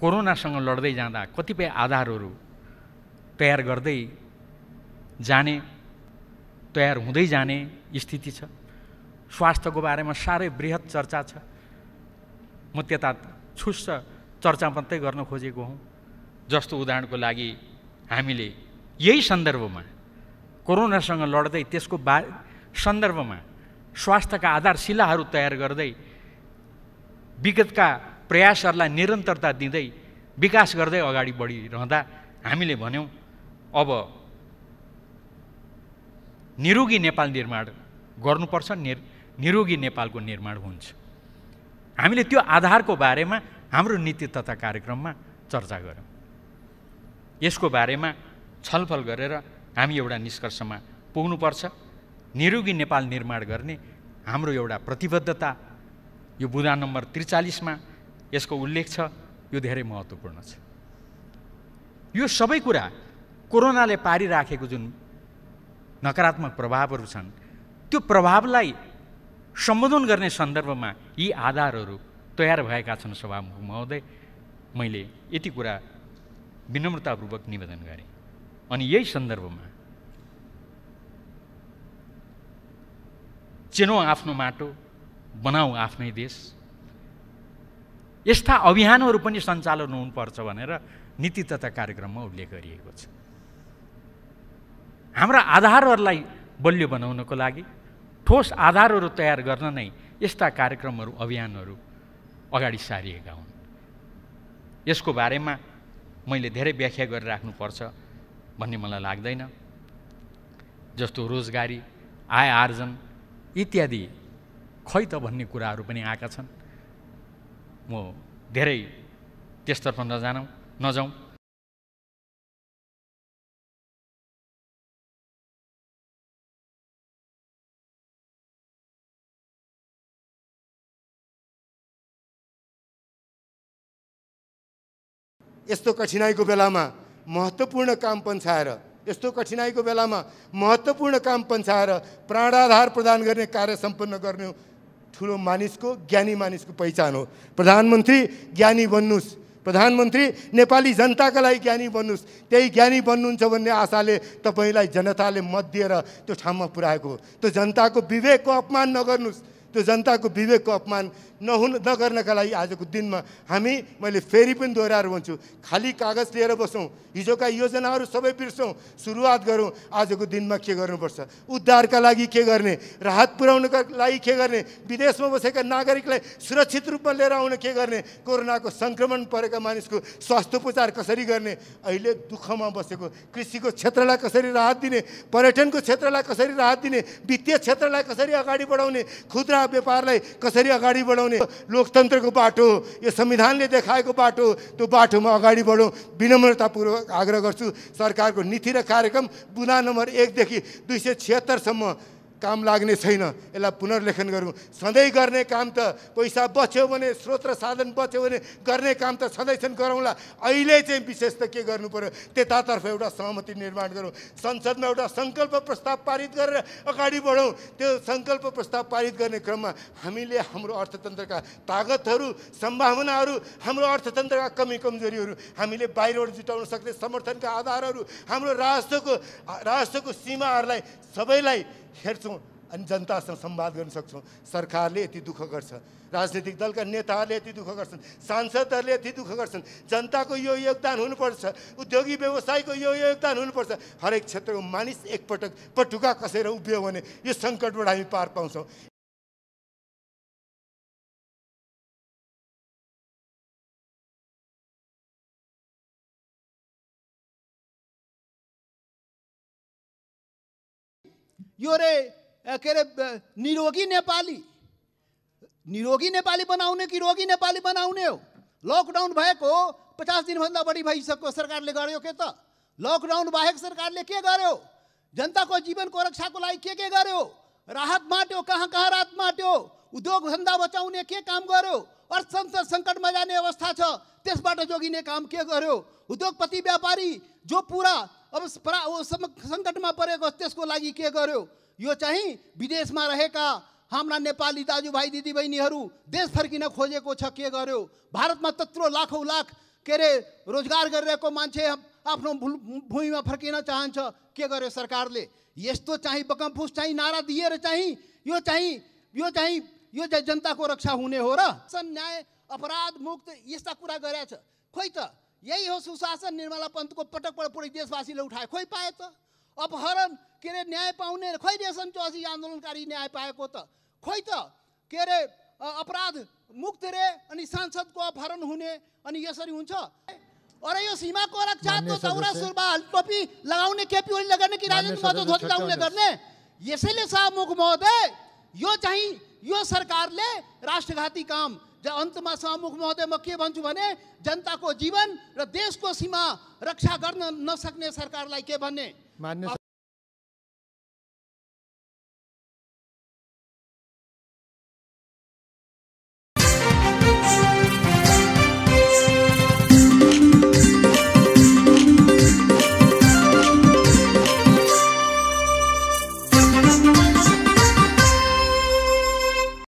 कोरोनासँग लड्दै जाँदा कतिपय आधारहरू तयार गर्दै जाने तयार हुँदै जाने स्थिति छ स्वास्थ्यको बारेमा साह्रै वृहत चर्चा छ म त्यता छुस्स चर्चा मात्रै गर्न खोजेको हुँ जस्तो उदाहरणको लागि हामीले यही सन्दर्भमा कोरोनासँग लड्दै त्यसको बा सन्दर्भमा स्वास्थ्यका आधारशिलाहरू तयार गर्दै विगतका प्रयासहरूलाई निरन्तरता दिँदै विकास गर्दै अगाडि बढिरहँदा हामीले भन्यौँ अब निरोगी नेपाल निर्माण गर्नुपर्छ निर निरोगी नेपालको निर्माण हुन्छ हामीले त्यो आधारको बारेमा हाम्रो नीति तथा कार्यक्रममा चर्चा गऱ्यौँ यसको बारेमा छलफल गरेर हामी एउटा निष्कर्षमा पुग्नुपर्छ निरोगी नेपाल निर्माण गर्ने हाम्रो एउटा प्रतिबद्धता यो बुधा नम्बर त्रिचालिसमा यसको उल्लेख छ यो धेरै महत्त्वपूर्ण छ यो सबै कुरा कोरोनाले पारिराखेको जुन नकारात्मक प्रभावहरू छन् त्यो प्रभावलाई सम्बोधन गर्ने सन्दर्भमा यी आधारहरू तयार भएका छन् सभामुख महोदय मैले यति कुरा विनम्रतापूर्वक निवेदन गरेँ अनि यही सन्दर्भमा चेनौ आफ्नो माटो बनाऊ आफ्नै देश यस्ता अभियानहरू पनि सञ्चालन हुनुपर्छ भनेर नीति तथा कार्यक्रममा उल्लेख गरिएको छ हाम्रा आधारहरूलाई बलियो बनाउनको लागि ठोस आधारहरू तयार गर्न नै यस्ता कार्यक्रमहरू अभियानहरू अगाडि सारिएका हुन् यसको बारेमा मैले धेरै व्याख्या गरिराख्नुपर्छ भन्ने मलाई लाग्दैन जस्तो रोजगारी आय आर्जन इत्यादि खै त भन्ने कुराहरू पनि आएका छन् म धेरै त्यसतर्फ नजान नजाउँ यस्तो कठिनाइको बेलामा महत्त्वपूर्ण काम पन्छाएर यस्तो कठिनाइको बेलामा महत्त्वपूर्ण काम पन्छाएर प्राणाधार प्रदान गर्ने कार्य सम्पन्न गर्ने ठुलो मानिसको ज्ञानी मानिसको पहिचान हो प्रधानमन्त्री ज्ञानी बन्नुहोस् प्रधानमन्त्री नेपाली जनताका लागि ज्ञानी बन्नुहोस् त्यही ज्ञानी बन्नुहुन्छ भन्ने आशाले तपाईँलाई जनताले मत दिएर त्यो ठाउँमा पुऱ्याएको हो त्यो जनताको विवेकको अपमान नगर्नुहोस् त्यो जनताको विवेकको अपमान नहुन नगर्नका लागि आजको दिनमा हामी मैले फेरि पनि दोहोऱ्याएर भन्छु खाली कागज लिएर बसौँ हिजोका योजनाहरू सबै बिर्सौँ सुरुवात गरौँ आजको दिनमा के गर्नुपर्छ उद्धारका लागि के गर्ने राहत पुर्याउनका लागि के गर्ने विदेशमा बसेका नागरिकलाई सुरक्षित रूपमा लिएर आउन के गर्ने कोरोनाको सङ्क्रमण परेका मानिसको स्वास्थ्य उपचार कसरी गर्ने अहिले दुःखमा बसेको कृषिको क्षेत्रलाई कसरी राहत दिने पर्यटनको क्षेत्रलाई कसरी राहत दिने वित्तीय क्षेत्रलाई कसरी अगाडि बढाउने खुद्रा खुला व्यापारलाई कसरी अगाडि बढाउने लोकतन्त्रको बाटो यो संविधानले देखाएको बाटो त्यो बाटोमा अगाडि बढौँ विनम्रतापूर्वक आग्रह गर्छु सरकारको नीति र कार्यक्रम बुना नम्बर एकदेखि दुई सय छिहत्तरसम्म काम लाग्ने छैन यसलाई पुनर्लेखन गरौँ सधैँ गर्ने काम त पैसा बच्यो भने स्रोत र साधन बच्यो भने गर्ने काम त छँदैछन् गरौँला अहिले चाहिँ विशेष त के गर्नु पऱ्यो त्यतातर्फ एउटा सहमति निर्माण गरौँ संसदमा एउटा सङ्कल्प प्रस्ताव पारित गरेर अगाडि बढौँ त्यो सङ्कल्प प्रस्ताव पारित गर्ने क्रममा हामीले हाम्रो अर्थतन्त्रका तागतहरू सम्भावनाहरू हाम्रो अर्थतन्त्रका कमी कमजोरीहरू हामीले बाहिरबाट जुटाउन सक्ने समर्थनका आधारहरू हाम्रो राष्ट्रको राष्ट्रको सीमाहरूलाई सबैलाई हेर्छौँ अनि जनतासँग सम्वाद गर्न सक्छौँ सरकारले यति दुःख गर्छ राजनीतिक दलका नेताहरूले यति दुःख गर्छन् सांसदहरूले यति दुःख गर्छन् जनताको यो योगदान हुनुपर्छ उद्योगी व्यवसायको यो योगदान हुनुपर्छ हरेक क्षेत्रको मानिस एकपटक पटुका कसेर उभियो भने यो सङ्कटबाट हामी पार पाउँछौँ यो अरे के अरे निरोगी नेपाली निरोगी नेपाली बनाउने कि रोगी नेपाली बनाउने हो लकडाउन भएको पचास दिनभन्दा बढी भइसक्यो सरकारले गर्यो के त लकडाउन बाहेक सरकारले के गर्यो जनताको जीवनको रक्षाको लागि के के गर्यो राहत बाँट्यो कहाँ कहाँ राहत माट्यो उद्योग धन्दा बचाउने के काम गर्यो अर्थतन्त्र सङ्कटमा जाने अवस्था छ त्यसबाट जोगिने काम के गर्यो उद्योगपति व्यापारी जो पुरा अब सङ्कटमा परेको त्यसको लागि के गर्यो यो चाहिँ विदेशमा रहेका हाम्रा नेपाली दाजुभाइ दिदीबहिनीहरू देश फर्किन खोजेको छ के गर्यो भारतमा तत्रो लाखौँ लाख के अरे रोजगार गरिरहेको मान्छे आफ्नो भूमिमा फर्किन चाहन्छ के गर्यो सरकारले यस्तो चाहिँ बकमफुस चाहिँ नारा दिएर चाहिँ यो चाहिँ यो चाहिँ यो चाहिँ जनताको रक्षा हुने हो र न्याय अपराध मुक्त यस्ता कुरा गरेछ खोइ त यही हो सुशासन निर्मला पन्तको पटक पटक पूरै देशवासीले उठाए खोइ पाए त अपहरण के अरे न्याय पाउने खोइ रेशम चौसी आन्दोलनकारी न्याय पाएको त खोइ त के अरे अपराध मुक्त रे अनि सांसदको अपहरण हुने अनि यसरी हुन्छ अरे यो सीमाको रक्षा दौरा सुरुवाल टोपी लगाउने केपी ओली लगाउने कि राजेन्द्र माधव गर्ने यसैले शाहमुख महोदय यो चाहिँ यो सरकारले राष्ट्रघाती काम अन्तमा सहमुख महोदय म के भन्छु भने जनताको जीवन र देशको सीमा रक्षा गर्न नसक्ने सरकारलाई के भन्ने